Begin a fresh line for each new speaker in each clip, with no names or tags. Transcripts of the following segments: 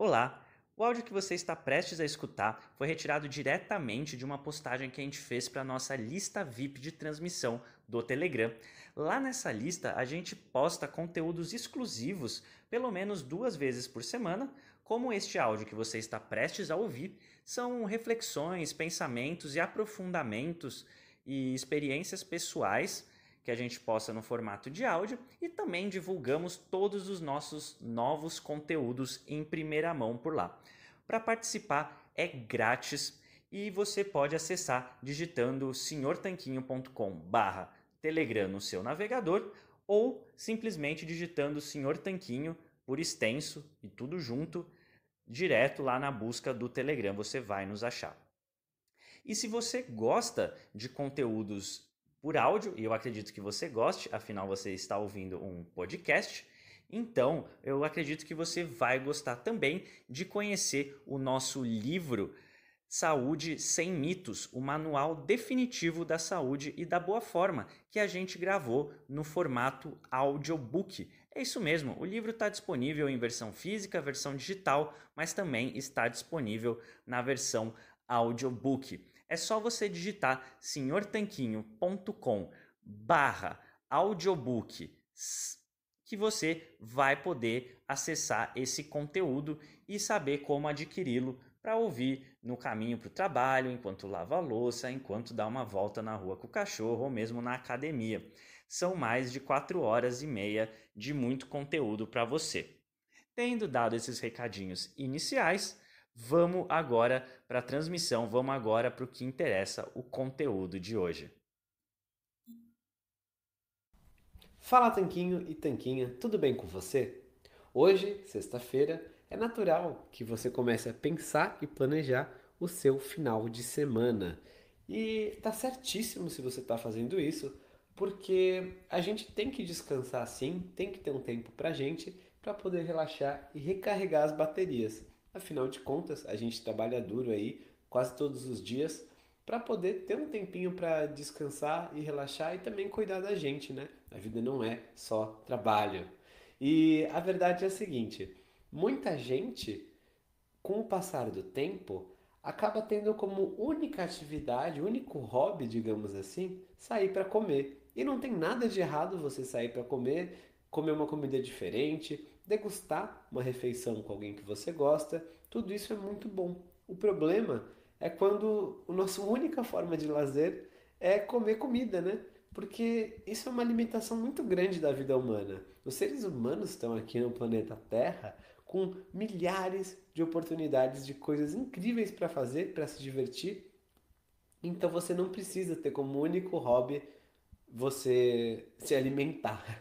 Olá! O áudio que você está prestes a escutar foi retirado diretamente de uma postagem que a gente fez para a nossa lista VIP de transmissão do Telegram. Lá nessa lista, a gente posta conteúdos exclusivos pelo menos duas vezes por semana, como este áudio que você está prestes a ouvir, são reflexões, pensamentos e aprofundamentos e experiências pessoais que a gente possa no formato de áudio e também divulgamos todos os nossos novos conteúdos em primeira mão por lá. Para participar é grátis e você pode acessar digitando senhortanquinho.com/telegram no seu navegador ou simplesmente digitando Senhor Tanquinho por extenso e tudo junto direto lá na busca do Telegram, você vai nos achar. E se você gosta de conteúdos por áudio, e eu acredito que você goste, afinal você está ouvindo um podcast. Então, eu acredito que você vai gostar também de conhecer o nosso livro Saúde Sem Mitos, o manual definitivo da saúde e da boa forma, que a gente gravou no formato audiobook. É isso mesmo, o livro está disponível em versão física, versão digital, mas também está disponível na versão audiobook. É só você digitar senhortanquinho.com barra audiobook que você vai poder acessar esse conteúdo e saber como adquiri-lo para ouvir no caminho para o trabalho, enquanto lava a louça, enquanto dá uma volta na rua com o cachorro ou mesmo na academia. São mais de 4 horas e meia de muito conteúdo para você. Tendo dado esses recadinhos iniciais, Vamos agora para a transmissão, vamos agora para o que
interessa o conteúdo de hoje. Fala Tanquinho e Tanquinha, tudo bem com você? Hoje, sexta-feira, é natural que você comece a pensar e planejar o seu final de semana. E tá certíssimo se você está fazendo isso, porque a gente tem que descansar sim, tem que ter um tempo a gente para poder relaxar e recarregar as baterias. Afinal de contas, a gente trabalha duro aí quase todos os dias para poder ter um tempinho para descansar e relaxar e também cuidar da gente, né? A vida não é só trabalho. E a verdade é a seguinte: muita gente, com o passar do tempo, acaba tendo como única atividade, único hobby, digamos assim, sair para comer. E não tem nada de errado você sair para comer, comer uma comida diferente, degustar uma refeição com alguém que você gosta, tudo isso é muito bom. O problema é quando a nossa única forma de lazer é comer comida, né? Porque isso é uma limitação muito grande da vida humana. Os seres humanos estão aqui no planeta Terra com milhares de oportunidades de coisas incríveis para fazer, para se divertir. Então você não precisa ter como único hobby você se alimentar.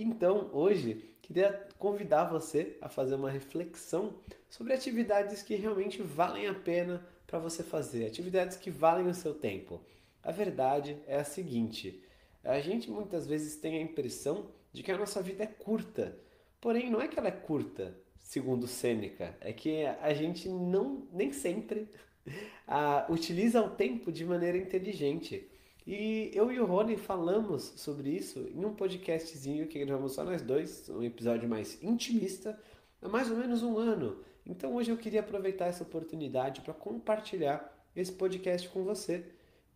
Então, hoje queria convidar você a fazer uma reflexão sobre atividades que realmente valem a pena para você fazer, atividades que valem o seu tempo. A verdade é a seguinte: a gente muitas vezes tem a impressão de que a nossa vida é curta, porém não é que ela é curta, segundo Sêneca, é que a gente não nem sempre a, utiliza o tempo de maneira inteligente. E eu e o Rony falamos sobre isso em um podcastzinho que gravamos só nós dois, um episódio mais intimista, há mais ou menos um ano. Então hoje eu queria aproveitar essa oportunidade para compartilhar esse podcast com você,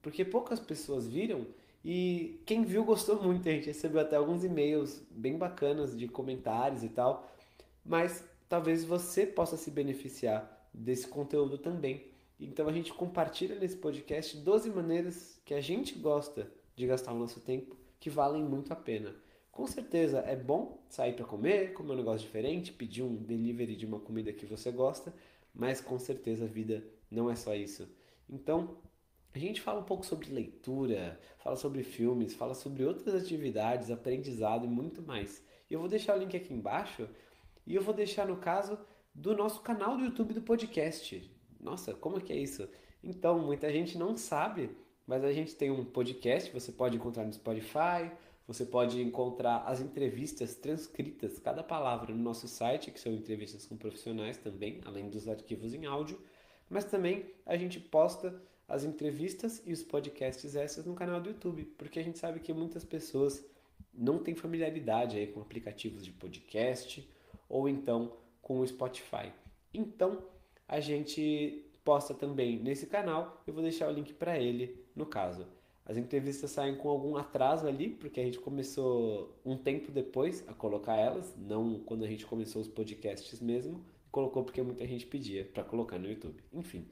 porque poucas pessoas viram e quem viu gostou muito. A gente recebeu até alguns e-mails bem bacanas de comentários e tal, mas talvez você possa se beneficiar desse conteúdo também. Então a gente compartilha nesse podcast 12 maneiras que a gente gosta de gastar o nosso tempo que valem muito a pena. Com certeza é bom sair para comer, comer um negócio diferente, pedir um delivery de uma comida que você gosta, mas com certeza a vida não é só isso. Então, a gente fala um pouco sobre leitura, fala sobre filmes, fala sobre outras atividades, aprendizado e muito mais. Eu vou deixar o link aqui embaixo e eu vou deixar no caso do nosso canal do YouTube do podcast. Nossa, como é que é isso? Então, muita gente não sabe, mas a gente tem um podcast, você pode encontrar no Spotify, você pode encontrar as entrevistas transcritas, cada palavra, no nosso site, que são entrevistas com profissionais também, além dos arquivos em áudio. Mas também a gente posta as entrevistas e os podcasts extras no canal do YouTube, porque a gente sabe que muitas pessoas não têm familiaridade aí com aplicativos de podcast ou então com o Spotify. Então, a gente posta também nesse canal. Eu vou deixar o link para ele no caso. As entrevistas saem com algum atraso ali, porque a gente começou um tempo depois a colocar elas, não quando a gente começou os podcasts mesmo. Colocou porque muita gente pedia para colocar no YouTube. Enfim,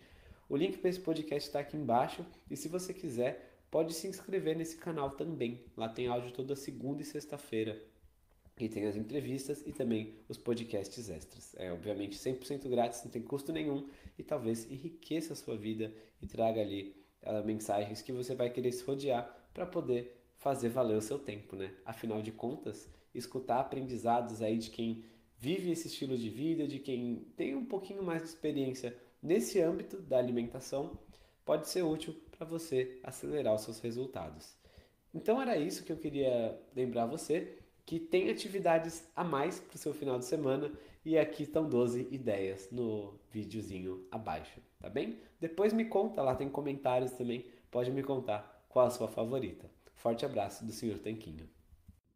o link para esse podcast está aqui embaixo e se você quiser, pode se inscrever nesse canal também. Lá tem áudio toda segunda e sexta-feira, e tem as entrevistas e também os podcasts extras. É obviamente 100% grátis, não tem custo nenhum e talvez enriqueça a sua vida e traga ali uh, mensagens que você vai querer se rodear para poder fazer valer o seu tempo, né? Afinal de contas, escutar aprendizados aí de quem vive esse estilo de vida, de quem tem um pouquinho mais de experiência nesse âmbito da alimentação, pode ser útil para você acelerar os seus resultados. Então era isso que eu queria lembrar você que tem atividades a mais para o seu final de semana e aqui estão 12 ideias no videozinho abaixo, tá bem? Depois me conta, lá tem comentários também, pode me contar qual a sua favorita. Forte abraço do senhor Tanquinho.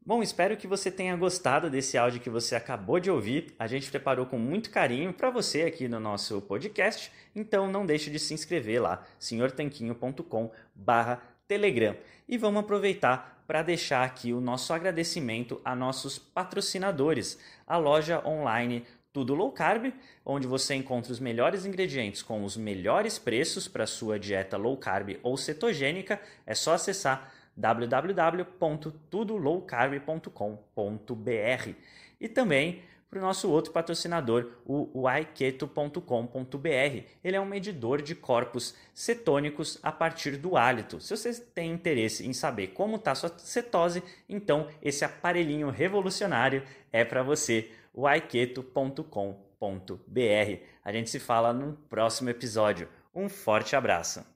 Bom, espero que você tenha gostado desse áudio que você acabou de ouvir. A gente preparou com muito carinho para você aqui no nosso podcast, então não deixe de se inscrever lá, senhortanquinho.com/barra Telegram. E vamos aproveitar para deixar aqui o nosso agradecimento a nossos patrocinadores, a loja online tudo Low Carb, onde você encontra os melhores ingredientes com os melhores preços para sua dieta low carb ou cetogênica. É só acessar www.tudolowcarb.com.br. E também para o nosso outro patrocinador, o aiketo.com.br. Ele é um medidor de corpos cetônicos a partir do hálito. Se você tem interesse em saber como está sua cetose, então esse aparelhinho revolucionário é para você, o A gente se fala no próximo episódio. Um forte abraço!